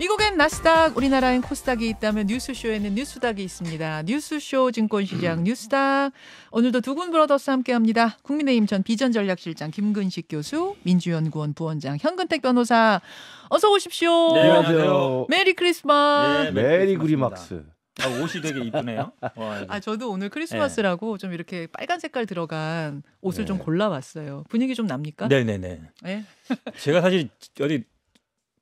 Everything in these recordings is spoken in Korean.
미국엔 나스닥, 우리나라엔 코스닥이 있다면 뉴스쇼에는 뉴스닥이 있습니다. 뉴스쇼 증권시장 음. 뉴스닥. 오늘도 두군 브라더스 함께합니다. 국민의힘 전 비전전략실장 김근식 교수, 민주연구원 부원장 현근택 변호사. 어서 오십시오. 네, 네 안녕하세요. 메리 크리스마스. 네, 메리 그리막스. 아, 옷이 되게 이쁘네요. 아 저도 오늘 크리스마스라고 네. 좀 이렇게 빨간 색깔 들어간 옷을 네. 좀골라왔어요 분위기 좀 납니까? 네네 네, 네. 네? 제가 사실 어디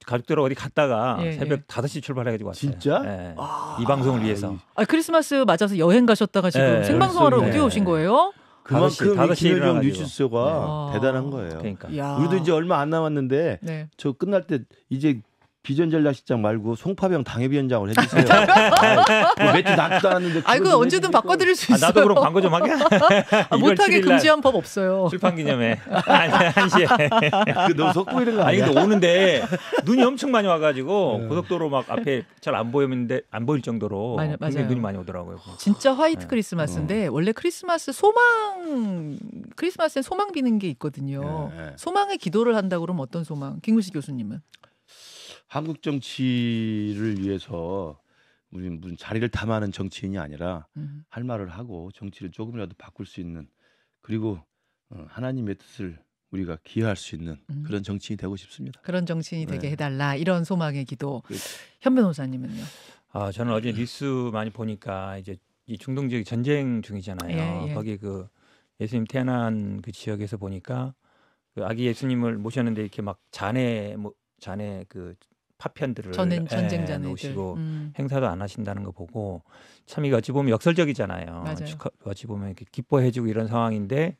가족들 하고 어디 갔다가 예, 예. 새벽 예. 5시 출발해가지고 왔어요. 진짜? 예. 아, 이 방송을 위해서. 아 크리스마스 맞아서 여행 가셨다가 지금 예, 생방송하러 어디 오신 예. 거예요? 그만큼 5시, 5 김효정 뉴스쇼가 네. 대단한 거예요. 그러니까. 우리도 이제 얼마 안 남았는데 네. 저 끝날 때 이제 비전전략실장 말고 송파병 당협위원장을 해주세요. 몇주 낮도않는데 아, 이거 언제든 바꿔드릴 수 아, 있어요. 나도 그럼 광고 좀 하게. 아, 못하게 금지한 법 없어요. 출판기념회. 아, 네, 한시에. 그 너무 속보 이런 거 아니야? 아니, 근데 오는데 눈이 엄청 많이 와가지고 네. 고속도로 막 앞에 잘 안 보이는데 안 보일 정도로 많이, 굉장히 맞아요. 눈이 많이 오더라고요. 진짜 화이트 네. 크리스마스인데 어. 원래 크리스마스 소망 크리스마스엔 소망 비는 게 있거든요. 네. 네. 소망의 기도를 한다 고 그러면 어떤 소망? 김구식 교수님은? 한국 정치를 위해서 우리 무슨 자리를 탐하는 정치인이 아니라 음. 할 말을 하고 정치를 조금이라도 바꿀 수 있는 그리고 어, 하나님의 뜻을 우리가 기여할 수 있는 음. 그런 정치인이 되고 싶습니다. 그런 정치인이 되게 네. 해달라 이런 소망의 기도. 그, 현 변호사님은요? 아 저는 어제 뉴스 많이 보니까 이제 이 중동 지역 전쟁 중이잖아요. 예, 예. 거기 그 예수님 태어난 그 지역에서 보니까 그 아기 예수님을 모셨는데 이렇게 막 잔에 뭐 잔에 그 파편들을 저 예, 전쟁자 놓으시고 음. 행사도 안 하신다는 거 보고 참 이거 어찌 보면 역설적이잖아요. 맞아 어찌 보면 이렇게 기뻐해주고 이런 상황인데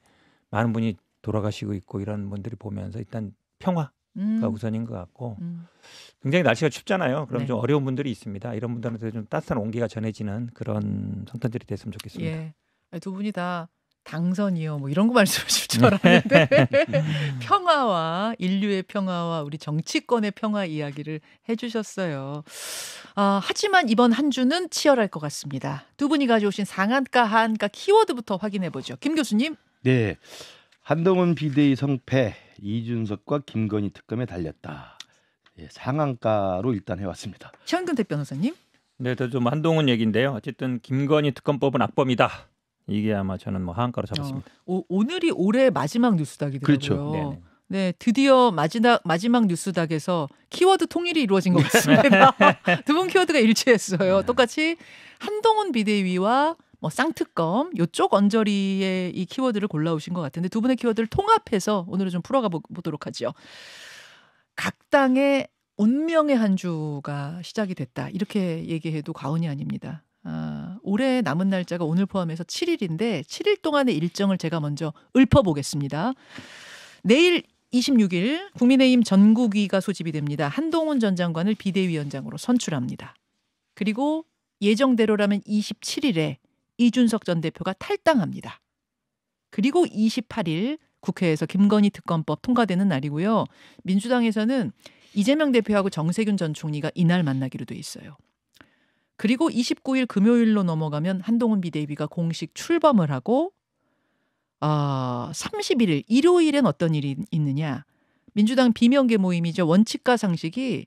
많은 분이 돌아가시고 있고 이런 분들이 보면서 일단 평화가 음. 우선인 것 같고 음. 굉장히 날씨가 춥잖아요. 그럼 네. 좀 어려운 분들이 있습니다. 이런 분들한테 좀 따뜻한 온기가 전해지는 그런 성탄절이 됐으면 좋겠습니다. 예. 두 분이 다 당선이요 뭐 이런 거 말씀하실 줄 알았는데 네. 평화와 인류의 평화와 우리 정치권의 평화 이야기를 해주셨어요. 아, 하지만 이번 한 주는 치열할 것 같습니다. 두 분이 가져오신 상한가 하한가 키워드부터 확인해 보죠. 김 교수님. 네. 한동훈 비대위 성패 이준석과 김건희 특검에 달렸다. 예, 상한가로 일단 해왔습니다. 현원근 대변호사님. 네, 좀 한동훈 얘기인데요. 어쨌든 김건희 특검법은 악범이다. 이게 아마 저는 뭐 하한가로 잡았습니다. 어, 오, 늘이 올해 마지막 뉴스닥이더라고요. 그렇죠. 네 드디어 마지막 마지막 뉴스닥에서 키워드 통일이 이루어진 것 같습니다. 네. 두분 키워드가 일치했어요. 네. 똑같이 한동훈 비대위와 뭐 쌍특검 요쪽 언저리에이 키워드를 골라오신 것 같은데 두 분의 키워드를 통합해서 오늘은 좀 풀어가 보도록 하죠. 각 당의 운명의 한 주가 시작이 됐다 이렇게 얘기해도 과언이 아닙니다. 어, 올해 남은 날짜가 오늘 포함해서 7일인데 7일 동안의 일정을 제가 먼저 읊어보겠습니다. 내일 26일 국민의힘 전국위가 소집이 됩니다. 한동훈 전 장관을 비대위원장으로 선출합니다. 그리고 예정대로라면 27일에 이준석 전 대표가 탈당합니다. 그리고 28일 국회에서 김건희 특검법 통과되는 날이고요. 민주당에서는 이재명 대표하고 정세균 전 총리가 이날 만나기로 돼 있어요. 그리고 29일 금요일로 넘어가면 한동훈 비대위가 공식 출범을 하고 어, 아, 31일 일요일엔 어떤 일이 있느냐? 민주당 비명계 모임이죠. 원칙과 상식이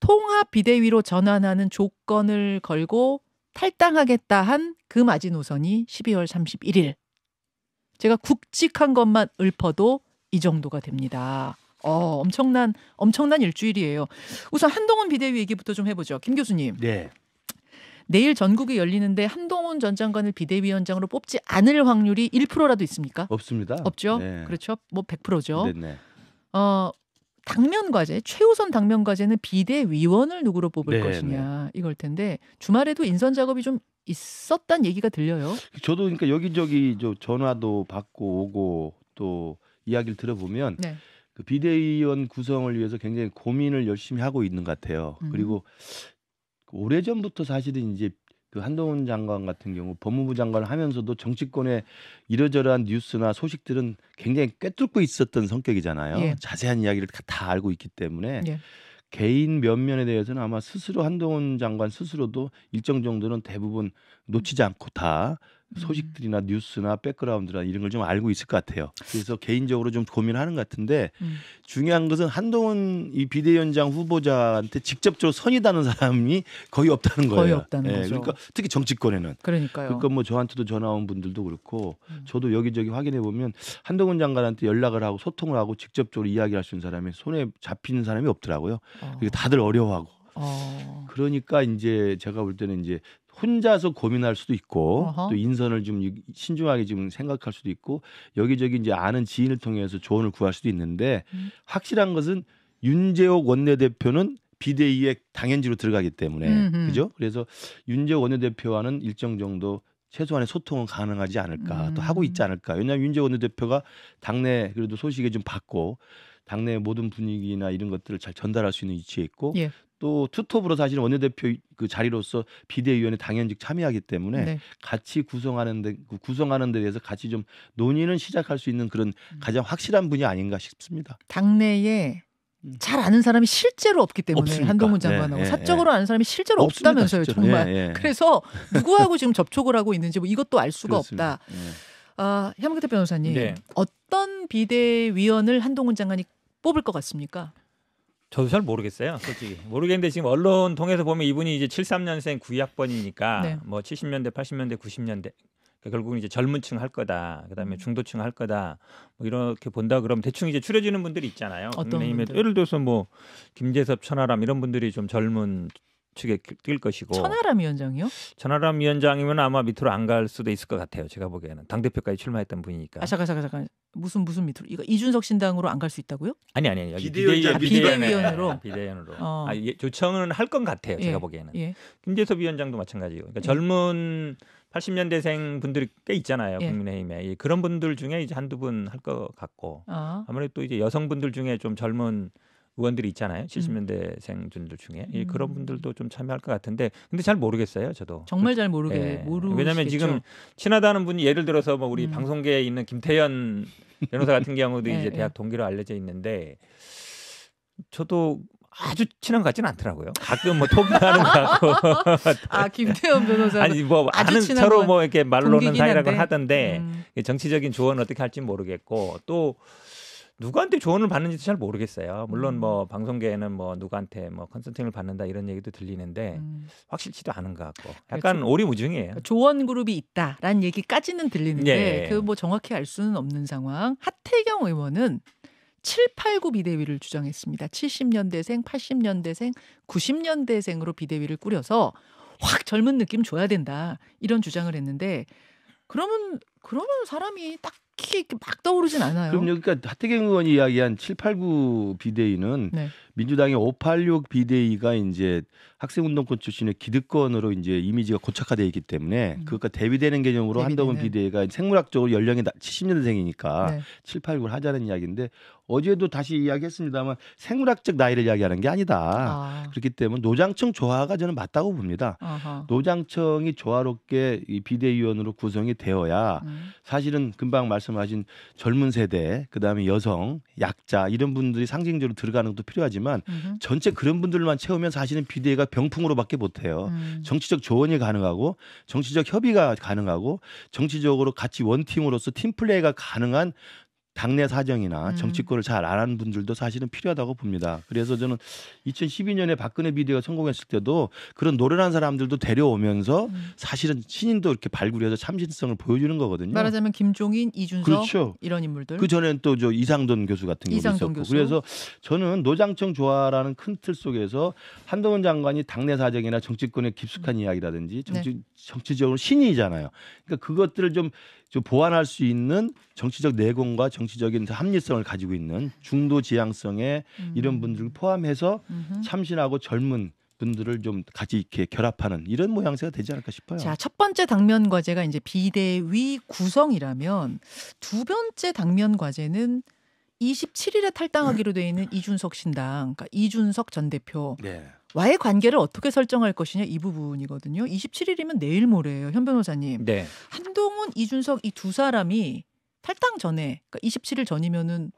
통합 비대위로 전환하는 조건을 걸고 탈당하겠다 한 그 마지노선이 12월 31일. 제가 굵직한 것만 읊어도 이 정도가 됩니다. 어, 엄청난 엄청난 일주일이에요. 우선 한동훈 비대위 얘기부터 좀 해보죠, 김 교수님. 네. 내일 전국이 열리는데 한동훈 전 장관을 비대위원장으로 뽑지 않을 확률이 1%라도 있습니까? 없습니다. 없죠. 네. 그렇죠. 뭐 100%죠. 네네. 어 당면 과제 최우선 당면 과제는 비대위원을 누구로 뽑을 네네. 것이냐 네. 이걸 텐데 주말에도 인선 작업이 좀 있었단 얘기가 들려요. 저도 그러니까 여기저기 저 전화도 받고 오고 또 이야기를 들어보면 네. 그 비대위원 구성을 위해서 굉장히 고민을 열심히 하고 있는 것 같아요. 음. 그리고 오래전부터 사실은 이제 그 한동훈 장관 같은 경우 법무부 장관을 하면서도 정치권의 이러저러한 뉴스나 소식들은 굉장히 꿰뚫고 있었던 성격이잖아요. 예. 자세한 이야기를 다 알고 있기 때문에 예. 개인 면면에 대해서는 아마 스스로 한동훈 장관 스스로도 일정 정도는 대부분 놓치지 않고 다 음. 소식들이나 뉴스나 백그라운드나 이런 걸 좀 알고 있을 것 같아요. 그래서 개인적으로 좀 고민하는 것 같은데 음. 중요한 것은 한동훈 이 비대위원장 후보자한테 직접적으로 선이다는 사람이 거의 없다는 거예요. 거의 없다는 예, 거죠. 그러니까 특히 정치권에는. 그러니까요. 그러니까 뭐 저한테도 전화 온 분들도 그렇고 음. 저도 여기저기 확인해 보면 한동훈 장관한테 연락을 하고 소통을 하고 직접적으로 이야기할 수 있는 사람이 손에 잡히는 사람이 없더라고요. 어. 그러니까 다들 어려워하고 어. 그러니까 이제 제가 볼 때는 이제 혼자서 고민할 수도 있고 어허. 또 인선을 좀 신중하게 좀 생각할 수도 있고 여기저기 이제 아는 지인을 통해서 조언을 구할 수도 있는데 음. 확실한 것은 윤재옥 원내대표는 비대위의 당연지로 들어가기 때문에 음흠. 그죠? 그래서 윤재옥 원내대표와는 일정 정도 최소한의 소통은 가능하지 않을까 음. 또 하고 있지 음. 않을까 왜냐하면 윤재원 원내대표가 당내 그래도 소식에 좀 받고 당내 모든 분위기나 이런 것들을 잘 전달할 수 있는 위치에 있고 예. 또 투톱으로 사실 원내대표 그 자리로서 비대위원회 당연직 참여하기 때문에 네. 같이 구성하는 데 그 구성하는 데 대해서 같이 좀 논의는 시작할 수 있는 그런 음. 가장 확실한 분이 아닌가 싶습니다. 당내에 음. 잘 아는 사람이 실제로 없기 때문에 없습니까? 한동훈 장관하고 네, 네, 사적으로 네. 아는 사람이 실제로 없습니다, 없다면서요 실제로. 정말 네, 그래서 누구하고 지금 접촉을 하고 있는지 뭐 이것도 알 수가 그렇습니다. 없다 아 현무태 변호사님 어떤 비대위원을 한동훈 장관이 뽑을 것 같습니까? 저도 잘 모르겠어요. 솔직히 모르겠는데 지금 언론 통해서 보면 이분이 이제 73년생 92학번이니까 네. 뭐 70년대, 80년대, 90년대 그러니까 결국은 이제 젊은층 할 거다. 그다음에 음. 중도층 할 거다. 뭐 이렇게 본다 그러면 대충 이제 추려지는 분들이 있잖아요. 어떤 분들? 예를 들어서 뭐 김재섭, 천하람 이런 분들이 좀 젊은 측에뛸 것이고 천하람 위원장이요? 천하람 위원장이면 아마 밑으로 안 갈 수도 있을 것 같아요. 제가 보기에는 당 대표까지 출마했던 분이니까. 아 잠깐 잠깐 잠깐 무슨 무슨 밑으로 이거 이준석 신당으로 안 갈 수 있다고요? 아니 아니 여기 비대위원, 비대위원으로 비대위원으로 아, 어. 아, 예, 조청은 할건 같아요. 제가 예, 보기에는 예. 김재섭 위원장도 마찬가지고 그러니까 예. 젊은 80년대생 분들이 꽤 있잖아요 예. 국민의힘에 그런 분들 중에 이제 한두 분 할 것 같고 아. 아무래도 이제 여성분들 중에 좀 젊은 의원들이 있잖아요. 70년대생분들 음. 중에 예, 그런 분들도 좀 참여할 것 같은데 근데 잘 모르겠어요. 저도 정말 그렇죠. 잘 모르게 예. 모르. 왜냐하면 지금 친하다는 분이 예를 들어서 뭐 우리 음. 방송계에 있는 김태현 변호사 같은 경우도 예, 이제 대학 예. 동기로 알려져 있는데 저도 아주 친한 것 같지는 않더라고요. 가끔 뭐 톡하는 거 하고. 아 김태현 변호사. 아니 뭐 아는 서로 뭐 이렇게 말로는 사이라고 하던데 음. 정치적인 조언 어떻게 할지 모르겠고 또 누구한테 조언을 받는지도 잘 모르겠어요. 물론 음. 뭐 방송계에는 뭐 누구한테 뭐 컨설팅을 받는다 이런 얘기도 들리는데 음. 확실치도 않은 것 같고 그러니까 약간 그렇죠. 오리무중이에요. 그러니까 조언 그룹이 있다라는 얘기까지는 들리는데 예. 그뭐 정확히 알 수는 없는 상황. 하태경 의원은 789 비대위를 주장했습니다. 70년대생, 80년대생, 90년대생으로 비대위를 꾸려서 확 젊은 느낌 줘야 된다 이런 주장을 했는데 그러면 그러면 사람이 딱히 막 떠오르진 않아요. 그럼 여기까 하태경 의원이 이야기한 789 비대위는 네. 민주당의 586 비대위가 이제 학생운동권 출신의 기득권으로 이제 이미지가 고착화돼 있기 때문에 음. 그것과 대비되는 개념으로 대비되 한동훈 비대위가 생물학적으로 연령이 70년생이니까 네. 789를 하자는 이야기인데 어제도 다시 이야기했습니다만 생물학적 나이를 이야기하는 게 아니다. 아. 그렇기 때문에 노장청 조화가 저는 맞다고 봅니다. 아하. 노장청이 조화롭게 이 비대위원으로 구성이 되어야 음. 사실은 금방 말씀하신 젊은 세대, 그다음에 여성, 약자 이런 분들이 상징적으로 들어가는 것도 필요하지만 음흠. 전체 그런 분들만 채우면 사실은 비대위가 병풍으로밖에 못 해요. 음. 정치적 조언이 가능하고 정치적 협의가 가능하고 정치적으로 같이 원팀으로서 팀플레이가 가능한 당내 사정이나 음. 정치권을 잘아는 분들도 사실은 필요하다고 봅니다. 그래서 저는 2012년에 박근혜 비대위가 성공했을 때도 그런 노련한 사람들도 데려오면서 음. 사실은 신인도 이렇게 발굴해서 참신성을 보여주는 거거든요. 말하자면 김종인, 이준석 그렇죠. 이런 인물들. 그전에는또 저 이상돈 교수 같은 경우도 있었고. 교수. 그래서 저는 노장청 조화라는 큰 틀 속에서 한동훈 장관이 당내 사정이나 정치권에 깊숙한 음. 이야기라든지 네. 정치, 네. 정치적으로 신이잖아요. 그러니까 그것들을 좀, 좀 보완할 수 있는 정치적 내공과 정치 정치적인 그 합리성을 가지고 있는 중도 지향성의 음. 이런 분들을 포함해서 음흠. 참신하고 젊은 분들을 좀 같이 이렇게 결합하는 이런 모양새가 되지 않을까 싶어요. 자, 첫 번째 당면 과제가 이제 비대위 구성이라면 두 번째 당면 과제는 27일에 탈당하기로 돼 있는 이준석 신당, 그러니까 이준석 전 대표. 네. 와의 관계를 어떻게 설정할 것이냐 이 부분이거든요. 27일이면 내일 모레예요, 현 변호사님. 네. 한동훈, 이준석 이 두 사람이 탈당 전에 그러니까 27일 전이면은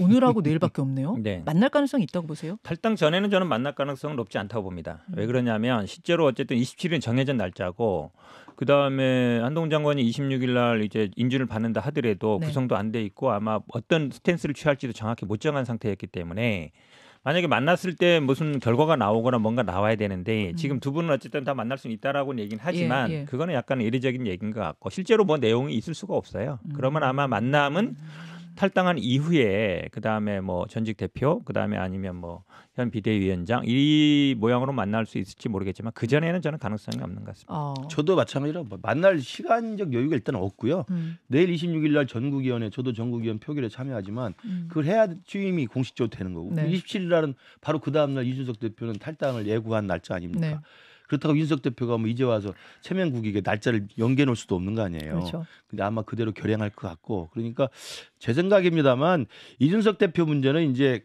오늘하고 내일밖에 없네요. 네. 만날 가능성이 있다고 보세요? 탈당 전에는 저는 만날 가능성은 높지 않다고 봅니다. 음. 왜 그러냐면 실제로 어쨌든 27일은 정해진 날짜고 그 다음에 한동 장관이 26일 날 이제 인준을 받는다 하더라도 네. 구성도 안 돼 있고 아마 어떤 스탠스를 취할지도 정확히 못 정한 상태였기 때문에 만약에 만났을 때 무슨 결과가 나오거나 뭔가 나와야 되는데 음. 지금 두 분은 어쨌든 다 만날 수 있다라고는 얘기는 예, 하지만 예, 예. 그거는 약간 이례적인 얘기인 것 같고 실제로 뭐 내용이 있을 수가 없어요. 음. 그러면 아마 만남은 음. 탈당한 이후에 그 다음에 뭐 전직 대표, 그 다음에 아니면 뭐 현 비대위원장 이 모양으로 만날 수 있을지 모르겠지만 그 전에는 저는 가능성이 없는 것 같습니다. 어. 저도 마찬가지로 뭐 만날 시간적 여유가 일단 없고요. 음. 내일 26일 날 전국위원회 저도 전국위원 표결에 참여하지만 음. 그걸 해야 취임이 공식적으로 되는 거고 네. 27일 날은 바로 그 다음 날 이준석 대표는 탈당을 예고한 날짜 아닙니까? 네. 그렇다고 윤석 대표가 뭐 이제 와서 최명국익게 날짜를 연계 놓을 수도 없는 거 아니에요. 그렇죠. 근데 아마 그대로 결행할 것 같고 그러니까 제 생각입니다만 이준석 대표 문제는 이제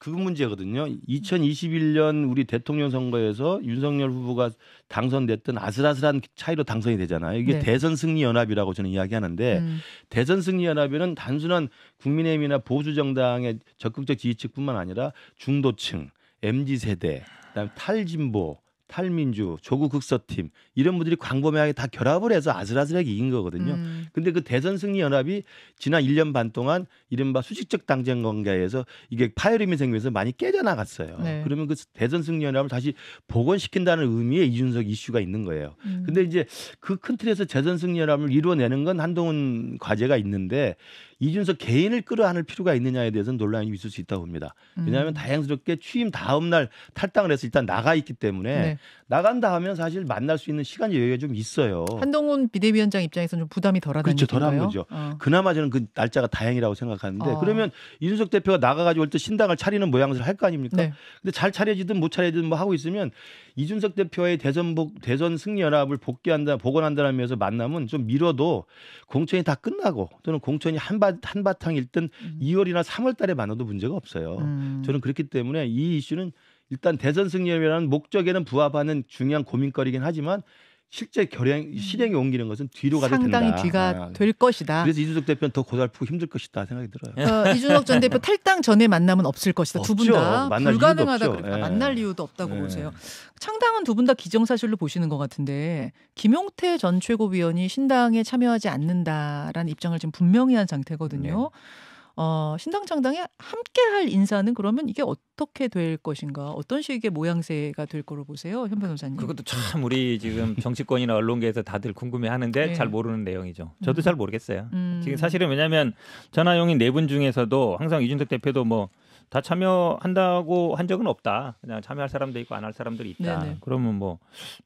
그 문제거든요. 2021년 우리 대통령 선거에서 윤석열 후보가 당선됐던 아슬아슬한 차이로 당선이 되잖아요. 이게 네. 대선 승리 연합이라고 저는 이야기하는데 음. 대선 승리 연합에는 단순한 국민의힘이나 보수 정당의 적극적 지지층뿐만 아니라 중도층, mz 세대, 그다음 에 탈진보 탈민주, 조국 극서팀 이런 분들이 광범위하게 다 결합을 해서 아슬아슬하게 이긴 거거든요. 음. 근데 그 대선 승리 연합이 지난 1년 반 동안 이른바 수직적 당쟁 관계에서 이게 파열음이 생기면서 많이 깨져나갔어요. 네. 그러면 그 대선 승리 연합을 다시 복원시킨다는 의미의 이준석 이슈가 있는 거예요. 음. 근데 이제 그 큰 틀에서 재선 승리 연합을 이루어내는 건 한동훈 과제가 있는데 이준석 개인을 끌어안을 필요가 있느냐에 대해서는 논란이 있을 수 있다고 봅니다. 음. 왜냐하면 음. 다행스럽게 취임 다음 날 탈당을 해서 일단 나가 있기 때문에 네. 나간 다음에 사실 만날 수 있는 시간 여유가 좀 있어요. 한동훈 비대위원장 입장에서는 좀 부담이 덜하다는 그렇죠. 덜한 거죠. 어. 그나마 저는 그 날짜가 다행이라고 생각하는데 어. 그러면 이준석 대표가 나가가지고 올때 신당을 차리는 모양새를 할 거 아닙니까? 네. 근데 잘 차려지든 못 차려지든 뭐 하고 있으면 이준석 대표의 대전북 대전 승리연합을 복귀한다 복원한다라면서 만남은 좀 미뤄도 공천이 다 끝나고 또는 공천이 한바 한바탕일 땐 음. 2월이나 3월달에 만나도 문제가 없어요. 음. 저는 그렇기 때문에 이 이슈는 일단 대선 승리연합라는 목적에는 부합하는 중요한 고민거리긴 하지만 실제 결행 음. 실행에 옮기는 것은 뒤로 가게 된다. 상당히 뒤가 아, 될 것이다. 그래서 이준석 대표는 더 고달프고 힘들 것이다 생각이 들어요. 어, 이준석 전 대표 탈당 전에 만남은 없을 것이다. 두 분 다 불가능하다. 그러니까 예. 만날 이유도 없다고 예. 보세요. 창당은 두 분 다 기정사실로 보시는 것 같은데 김용태 전 최고위원이 신당에 참여하지 않는다라는 입장을 지금 분명히 한 상태거든요. 예. 어, 신당 창당에 함께 할 인사는 그러면 이게 어떻게 될 것인가? 어떤 식의 모양새가 될 거로 보세요, 현 변호사님? 그것도 참 우리 지금 정치권이나 언론계에서 다들 궁금해하는데 네. 잘 모르는 내용이죠. 저도 음. 잘 모르겠어요. 음. 지금 사실은 왜냐하면 전화용인 네 분 중에서도 항상 이준석 대표도 뭐. 다 참여한다고 한 적은 없다. 그냥 참여할 사람도 있고 안 할 사람들이 있다. 네네. 네. 그러면 뭐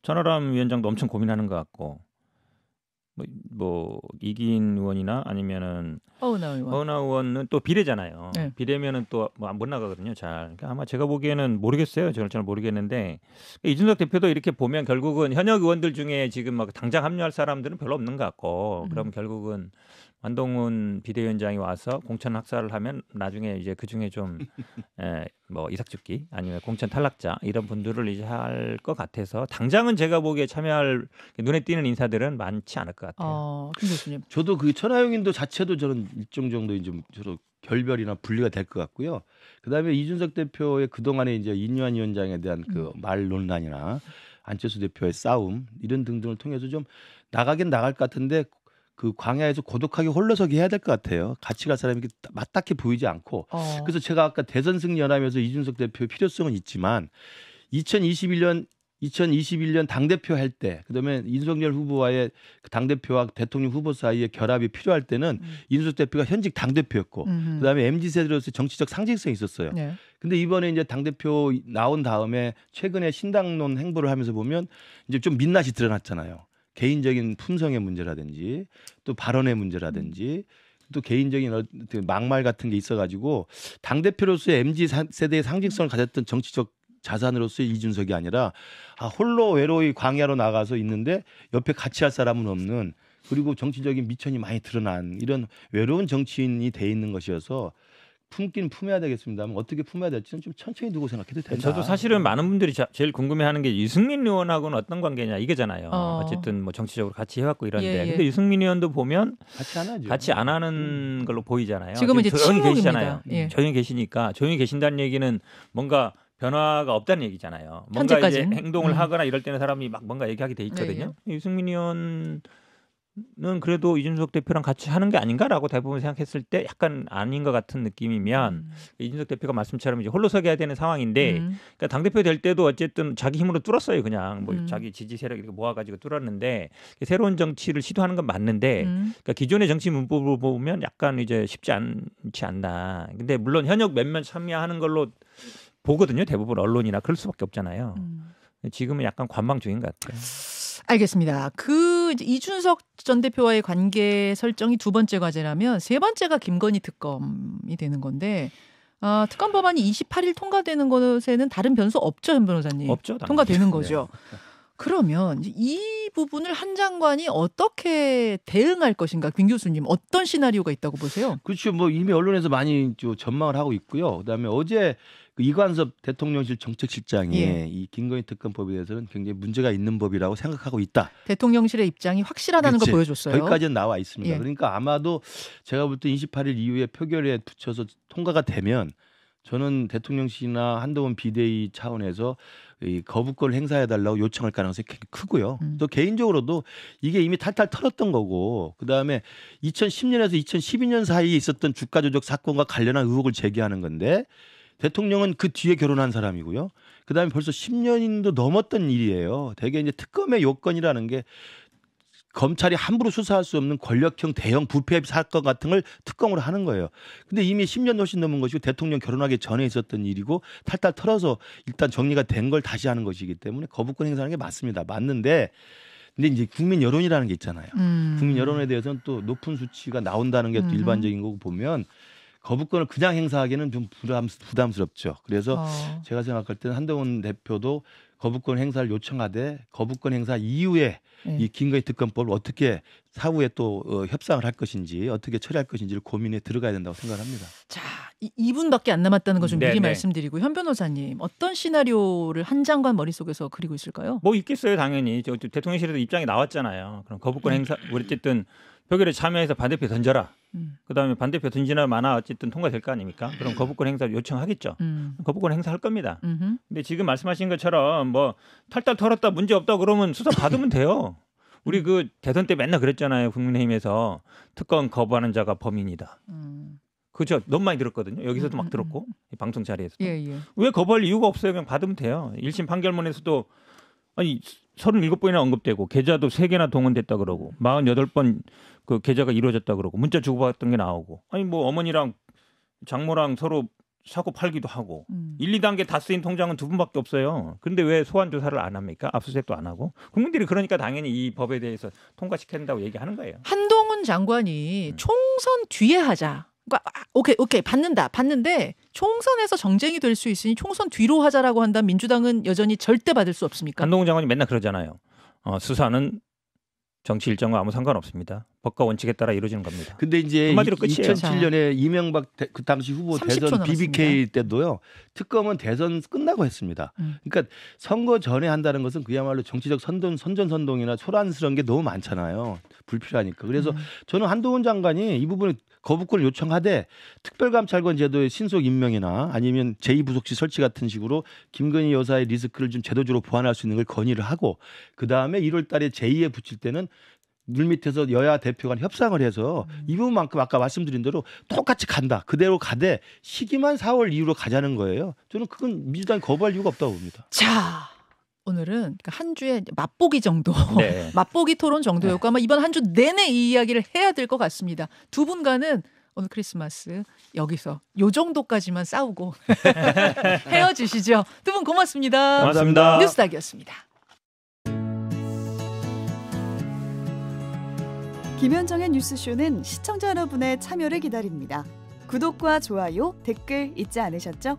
천하람 위원장도 엄청 고민하는 것 같고 뭐, 뭐 이기인 의원이나 아니면은 어우나 의원. 어우나 의원은 또 비례잖아요. 네. 비례면은 또뭐안 못 나가거든요. 잘. 그러니까 아마 제가 보기에는 모르겠어요. 저는 잘 모르겠는데 그러니까 이준석 대표도 이렇게 보면 결국은 현역 의원들 중에 지금 막 당장 합류할 사람들은 별로 없는 것 같고 음. 그럼 결국은 완동훈 비대위원장이 와서 공천 학살을 하면 나중에 이제 그 중에 좀뭐 예, 이삭죽기 아니면 공천 탈락자 이런 분들을 이제 할 것 같아서 당장은 제가 보기에 참여할 눈에 띄는 인사들은 많지 않을 것 같아요. 어, 교수님. 저도 그 천하용인도 자체도 저는 일정 정도의 좀 저도 결별이나 분리가 될 것 같고요. 그다음에 이준석 대표의 그 동안에 이제 인유한 위원장에 대한 그말 음. 논란이나 안철수 대표의 싸움 이런 등등을 통해서 좀 나가긴 나갈 것 같은데 그 광야에서 고독하게 홀로서기 해야 될 것 같아요. 같이 갈 사람이 맞닿게 보이지 않고. 어. 그래서 제가 아까 대선승 연하면서 이준석 대표의 필요성은 있지만 2021년 2021년 당대표 할 때, 그 다음에 윤석열 후보와의 그 당대표와 대통령 후보 사이의 결합이 필요할 때는 음. 윤석 대표가 현직 당대표였고, 그 다음에 MZ세대로서 정치적 상징성이 있었어요. 네. 근데 이번에 이제 당대표 나온 다음에 최근에 신당론 행보를 하면서 보면 이제 좀 민낯이 드러났잖아요. 개인적인 품성의 문제라든지 또 발언의 문제라든지 또 개인적인 막말 같은 게 있어가지고 당 대표로서의 mz 세대의 상징성을 가졌던 정치적 자산으로서의 이준석이 아니라 아, 홀로 외로이 광야로 나가서 있는데 옆에 같이 할 사람은 없는 그리고 정치적인 미천이 많이 드러난 이런 외로운 정치인이 돼 있는 것이어서 품긴 품어야 되겠습니다만 어떻게 품어야 될지는 좀 천천히 두고 생각해도 된다. 저도 사실은 음. 많은 분들이 자, 제일 궁금해하는 게 유승민 의원하고는 어떤 관계냐 이게잖아요. 어. 쨌든뭐 정치적으로 같이 해왔고 이런데 예, 예. 근데 유승민 의원도 보면 같이 안 하죠. 같이 안 하는 음. 걸로 보이잖아요. 지금은 지금 이제 조용히 니 계시잖아요. 예. 음, 조용히 계시니까 조용히 계신다는 얘기는 뭔가 변화가 없다는 얘기잖아요. 뭔가 현재까지는? 이제 행동을 음. 하거나 이럴 때는 사람이 막 뭔가 얘기하게 돼 있거든요. 예, 네, 예. 네. 유승민 의원 는 그래도 이준석 대표랑 같이 하는 게 아닌가라고 대부분 생각했을 때 약간 아닌 것 같은 느낌이면 음. 이준석 대표가 말씀처럼 이제 홀로서게 해야 되는 상황인데 음. 그러니까 당 대표 될 때도 어쨌든 자기 힘으로 뚫었어요 그냥 뭐 음. 자기 지지 세력 이렇게 모아가지고 뚫었는데 새로운 정치를 시도하는 건 맞는데 음. 그러니까 기존의 정치 문법으로 보면 약간 이제 쉽지 않지 않나 근데 물론 현역 몇몇 참여하는 걸로 보거든요 대부분 언론이나 그럴 수밖에 없잖아요 음. 지금은 약간 관망 중인 것 같아요. 알겠습니다. 그 이준석 전 대표와의 관계 설정이 두 번째 과제라면 세 번째가 김건희 특검이 되는 건데 어, 특검 법안이 28일 통과되는 것에는 다른 변수 없죠, 현 변호사님? 없죠. 당연히. 통과되는 네. 거죠. 네. 그러면 이 부분을 한 장관이 어떻게 대응할 것인가, 김 교수님 어떤 시나리오가 있다고 보세요? 그렇죠. 뭐 이미 언론에서 많이 전망을 하고 있고요. 그다음에 어제 그 이관섭 대통령실 정책실장이 예. 이 김건희 특검법에 대해서는 굉장히 문제가 있는 법이라고 생각하고 있다. 대통령실의 입장이 확실하다는 그치. 걸 보여줬어요. 여기까지는 나와 있습니다. 예. 그러니까 아마도 제가 볼 때 28일 이후에 표결에 붙여서 통과가 되면 저는 대통령실이나 한동훈 비대위 차원에서 이 거부권을 행사해달라고 요청할 가능성이 굉장히 크고요. 음. 또 개인적으로도 이게 이미 탈탈 털었던 거고, 그 다음에 2010년에서 2012년 사이에 있었던 주가 조작 사건과 관련한 의혹을 제기하는 건데, 대통령은 그 뒤에 결혼한 사람이고요. 그다음에 벌써 10년도 넘었던 일이에요. 대개 이제 특검의 요건이라는 게 검찰이 함부로 수사할 수 없는 권력형 대형 부패 사건 같은 걸 특검으로 하는 거예요. 근데 이미 10년 훨씬 넘은 것이고 대통령 결혼하기 전에 있었던 일이고 탈탈 털어서 일단 정리가 된 걸 다시 하는 것이기 때문에 거부권 행사하는 게 맞습니다. 맞는데 근데 이제 국민 여론이라는 게 있잖아요. 음. 국민 여론에 대해서는 또 높은 수치가 나온다는 게또 일반적인 거고 보면 거부권을 그냥 행사하기는 좀 부담, 부담스럽죠. 그래서 어. 제가 생각할 때는 한동훈 대표도 거부권 행사를 요청하되 거부권 행사 이후에 네. 이 김건희 특검법을 어떻게 사후에 또 어, 협상을 할 것인지 어떻게 처리할 것인지를 고민에 들어가야 된다고 생각합니다. 자, 이, 분밖에안 남았다는 거 좀 미리 말씀드리고 현 변호사님 어떤 시나리오를 한 장관 머릿속에서 그리고 있을까요? 뭐 있겠어요, 당연히. 저 대통령실에도 입장이 나왔잖아요. 그럼 거부권 네. 행사 우리 어쨌든 표결에 참여해서 반대표 던져라. 음. 그다음에 반대표 든지나 많아 어쨌든 통과될 거 아닙니까? 그럼 거부권 행사 요청하겠죠. 음. 거부권 행사할 겁니다. 음흠. 근데 지금 말씀하신 것처럼 뭐 탈탈 털었다 문제 없다 그러면 수사 받으면 돼요. 우리 음. 그 대선 때 맨날 그랬잖아요. 국민의힘에서 특검 거부하는 자가 범인이다. 음. 그죠? 너무 많이 들었거든요. 여기서도 막 음, 음, 들었고 방송 자리에서도 예, 예. 왜 거부할 이유가 없어요? 그냥 받으면 돼요. 1심 판결문에서도 아니 37번이나 언급되고 계좌도 3개나 동원됐다 그러고 48번 그 계좌가 이루어졌다 그러고 문자 주고받았던 게 나오고 아니 뭐 어머니랑 장모랑 서로 사고 팔기도 하고 음. 1, 2단계 다 쓰인 통장은 두 분밖에 없어요. 근데 왜 소환 조사를 안 합니까? 압수수색도 안 하고 국민들이 그러니까 당연히 이 법에 대해서 통과시킨다고 얘기하는 거예요. 한동훈 장관이 음. 총선 뒤에 하자. 그러니까 아, 오케이 오케이 받는다 받는데 총선에서 정쟁이 될 수 있으니 총선 뒤로 하자라고 한다면 민주당은 여전히 절대 받을 수 없습니까? 한동훈 장관이 맨날 그러잖아요. 어, 수사는 정치 일정과 아무 상관 없습니다. 법과 원칙에 따라 이루어지는 겁니다. 근데 이제 2007년에 이명박 대, 그 당시 후보 대선 남았습니 BBK 때도요. 특검은 대선 끝나고 했습니다. 음. 그러니까 선거 전에 한다는 것은 그야말로 정치적 선전 선동이나소란스러운게 너무 많잖아요. 불필요하니까. 그래서 음. 저는 한동훈 장관이 이 부분을 거부권을 요청하되 특별감찰관 제도의 신속 임명이나 아니면 제2부속실 설치 같은 식으로 김건희 여사의 리스크를 좀 제도적으로 보완할 수 있는 걸 건의를 하고 그다음에 1월 달에 제2에 붙일 때는 물 밑에서 여야 대표 간 협상을 해서 음. 이 부분만큼 아까 말씀드린 대로 똑같이 간다. 그대로 가되 시기만 4월 이후로 가자는 거예요. 저는 그건 민주당이 거부할 이유가 없다고 봅니다. 자, 오늘은 그러니까 한 주에 맛보기 정도, 네. 맛보기 토론 정도였고 네. 아마 이번 한 주 내내 이 이야기를 해야 될 것 같습니다. 두 분과는 오늘 크리스마스 여기서 요 정도까지만 싸우고 헤어지시죠. 두 분 고맙습니다. 고맙습니다. 뉴스닥이었습니다. 김현정의 뉴스쇼는 시청자 여러분의 참여를 기다립니다. 구독과 좋아요, 댓글 잊지 않으셨죠?